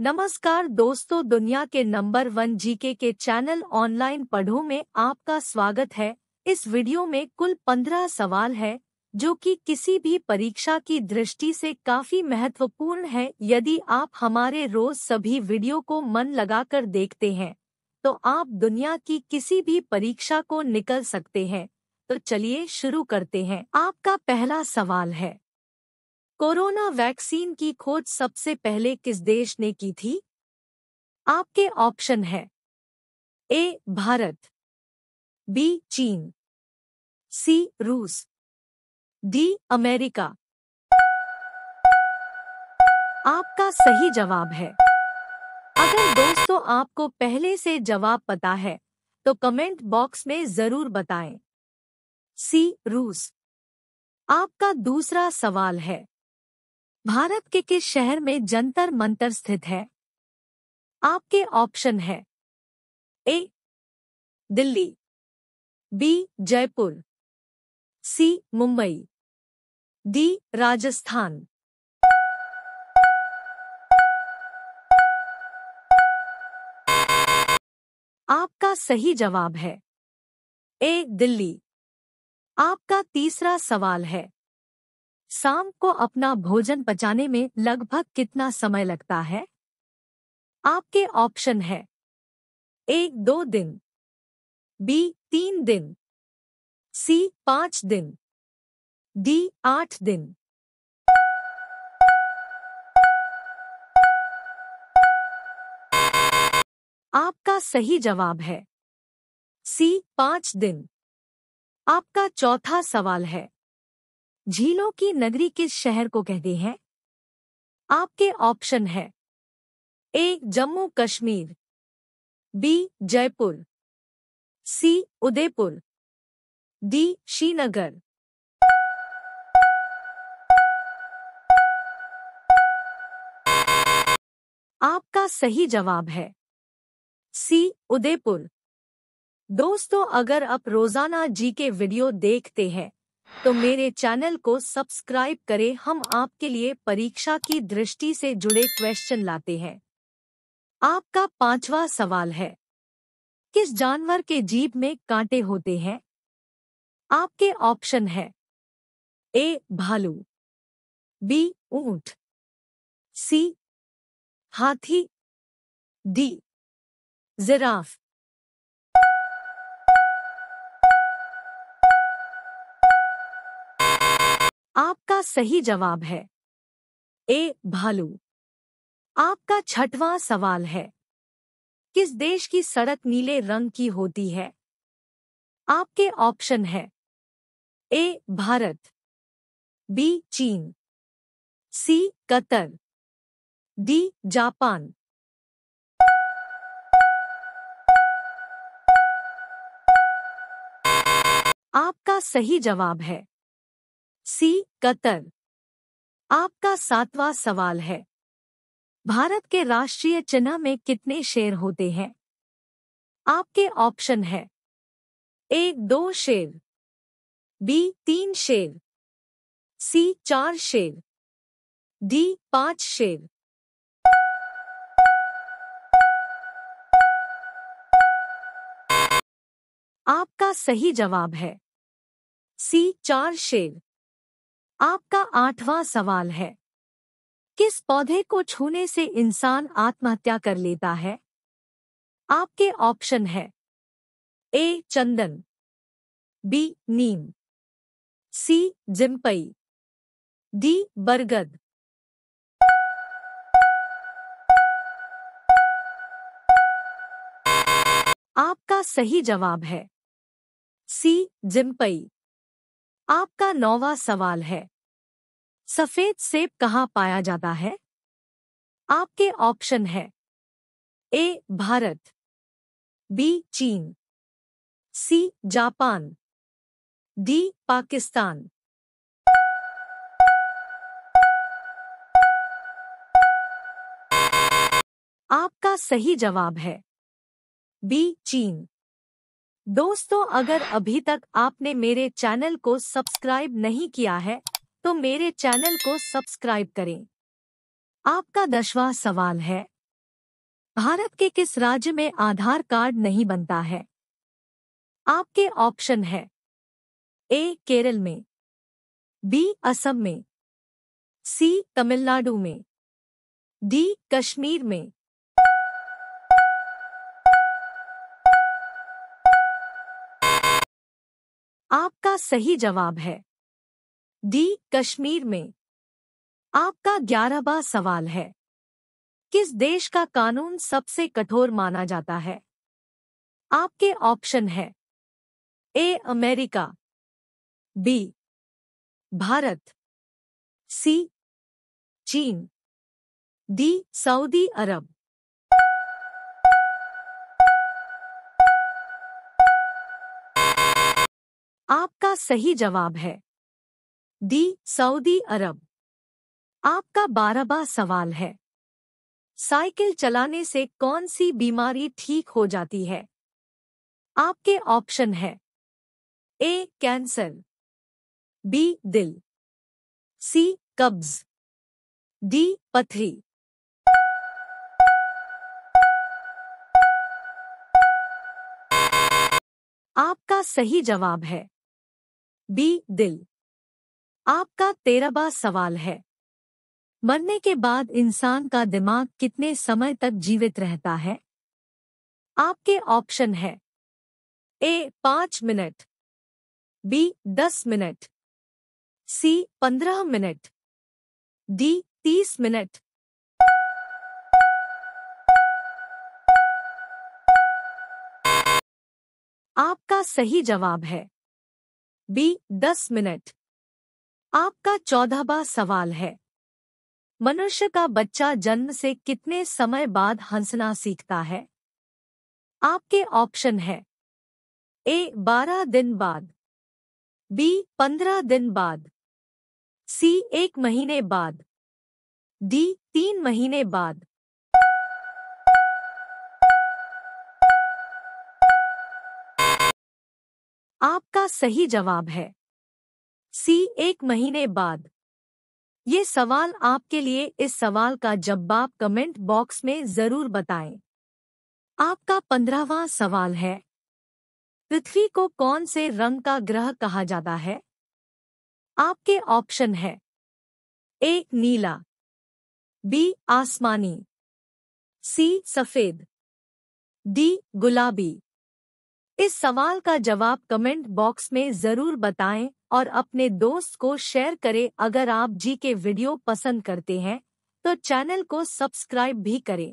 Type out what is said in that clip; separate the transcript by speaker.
Speaker 1: नमस्कार दोस्तों दुनिया के नंबर वन जीके के चैनल ऑनलाइन पढ़ो में आपका स्वागत है इस वीडियो में कुल पंद्रह सवाल है जो कि किसी भी परीक्षा की दृष्टि से काफी महत्वपूर्ण है यदि आप हमारे रोज सभी वीडियो को मन लगाकर देखते हैं तो आप दुनिया की किसी भी परीक्षा को निकल सकते हैं तो चलिए शुरू करते हैं आपका पहला सवाल है कोरोना वैक्सीन की खोज सबसे पहले किस देश ने की थी आपके ऑप्शन है ए भारत बी चीन सी रूस डी अमेरिका आपका सही जवाब है अगर दोस्तों आपको पहले से जवाब पता है तो कमेंट बॉक्स में जरूर बताएं। सी रूस आपका दूसरा सवाल है भारत के किस शहर में जंतर मंतर स्थित है आपके ऑप्शन है A Delhi B Jaipur C Mumbai D Rajasthan आपका सही जवाब है ए दिल्ली आपका तीसरा सवाल है शाम को अपना भोजन पचाने में लगभग कितना समय लगता है आपके ऑप्शन है ए दो दिन बी तीन दिन सी पांच दिन डी आठ दिन आपका सही जवाब है सी पांच दिन आपका चौथा सवाल है झीलों की नगरी किस शहर को कहते हैं आपके ऑप्शन है A Jammu Kashmir B Jaipur C Udaipur D Srinagar आपका सही जवाब है सी उदयपुर दोस्तों अगर आप रोजाना जी के वीडियो देखते हैं तो मेरे चैनल को सब्सक्राइब करें हम आपके लिए परीक्षा की दृष्टि से जुड़े क्वेश्चन लाते हैं आपका पांचवा सवाल है किस जानवर के जीभ में कांटे होते हैं आपके ऑप्शन है ए भालू बी ऊंट सी हाथी डी जिराफ आपका सही जवाब है ए भालू आपका छठवां सवाल है किस देश की सड़क नीले रंग की होती है आपके ऑप्शन है ए भारत बी चीन सी कतर डी जापान आपका सही जवाब है सी कतर आपका सातवां सवाल है भारत के राष्ट्रीय चिन्ह में कितने शेर होते हैं आपके ऑप्शन है ए दो शेर बी तीन शेर सी चार शेर डी पांच शेर आपका सही जवाब है सी चार शेर आपका आठवां सवाल है किस पौधे को छूने से इंसान आत्महत्या कर लेता है आपके ऑप्शन है ए चंदन बी नीम सी जिम्पई डी बरगद आपका सही जवाब है सी जिम्पई आपका नौवा सवाल है सफेद सेब कहाँ पाया जाता है आपके ऑप्शन है ए भारत बी चीन सी जापान डी पाकिस्तान आपका सही जवाब है बी चीन दोस्तों अगर अभी तक आपने मेरे चैनल को सब्सक्राइब नहीं किया है तो मेरे चैनल को सब्सक्राइब करें आपका दसवा सवाल है भारत के किस राज्य में आधार कार्ड नहीं बनता है आपके ऑप्शन है ए केरल में बी असम में सी तमिलनाडु में डी कश्मीर में आपका सही जवाब है डी कश्मीर में आपका ग्यारहवा सवाल है किस देश का कानून सबसे कठोर माना जाता है आपके ऑप्शन है A America B Bharat C चीन डी सऊदी अरब आपका सही जवाब है डी सऊदी अरब आपका बारहवा सवाल है साइकिल चलाने से कौन सी बीमारी ठीक हो जाती है आपके ऑप्शन है ए कैंसर बी दिल सी कब्ज डी पथरी आपका सही जवाब है बी दिल आपका तेरहवा सवाल है मरने के बाद इंसान का दिमाग कितने समय तक जीवित रहता है आपके ऑप्शन है ए पांच मिनट बी दस मिनट सी पंद्रह मिनट डी तीस मिनट आपका सही जवाब है बी दस मिनट आपका चौदहवा सवाल है मनुष्य का बच्चा जन्म से कितने समय बाद हंसना सीखता है आपके ऑप्शन है ए बारह दिन बाद बी पंद्रह दिन बाद सी एक महीने बाद डी तीन महीने बाद आपका सही जवाब है सी एक महीने बाद ये सवाल आपके लिए इस सवाल का जवाब कमेंट बॉक्स में जरूर बताएं। आपका पंद्रहवा सवाल है पृथ्वी को कौन से रंग का ग्रह कहा जाता है आपके ऑप्शन है ए नीला बी आसमानी सी सफेद डी गुलाबी इस सवाल का जवाब कमेंट बॉक्स में ज़रूर बताएं और अपने दोस्त को शेयर करें अगर आप जी के वीडियो पसंद करते हैं तो चैनल को सब्सक्राइब भी करें